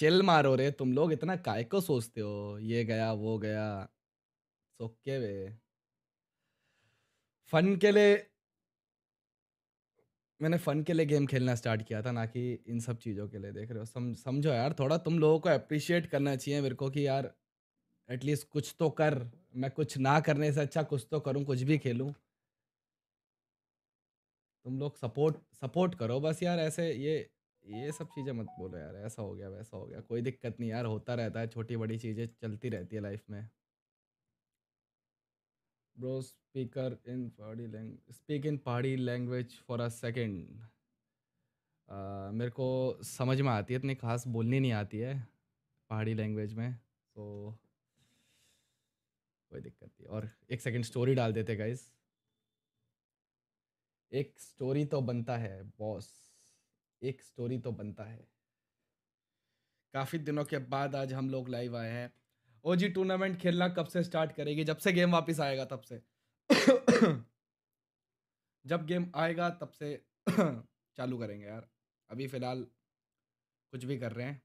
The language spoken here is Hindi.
चिल मारो रे तुम लोग इतना काय को सोचते हो ये गया वो गया सोके वे फन के लिए मैंने फन के लिए गेम खेलना स्टार्ट किया था ना कि इन सब चीज़ों के लिए देख रहे हो सम, समझो यार थोड़ा तुम लोगों को अप्रिशिएट करना चाहिए मेरे को कि यार एटलीस्ट कुछ तो कर मैं कुछ ना करने से अच्छा कुछ तो करूँ कुछ भी खेलूँ तुम लोग सपोर्ट सपोर्ट करो बस यार ऐसे ये ये सब चीज़ें मत बोलो यार ऐसा हो गया वैसा हो गया कोई दिक्कत नहीं यार होता रहता है छोटी बड़ी चीज़ें चलती रहती है लाइफ में ब्रो स्पीकर इन पहाड़ी लैंग्वेज स्पीक इन पहाड़ी लैंग्वेज फॉर अ सेकेंड मेरे को समझ में आती है इतनी खास बोलनी नहीं आती है पहाड़ी लैंग्वेज में तो कोई दिक्कत नहीं और एक सेकेंड स्टोरी डाल देते गाइस एक स्टोरी तो बनता है बॉस एक स्टोरी तो बनता है काफ़ी दिनों के बाद आज हम लोग लाइव आए हैं ओ जी टूर्नामेंट खेलना कब से स्टार्ट करेगी जब से गेम वापस आएगा तब से जब गेम आएगा तब से चालू करेंगे यार अभी फ़िलहाल कुछ भी कर रहे हैं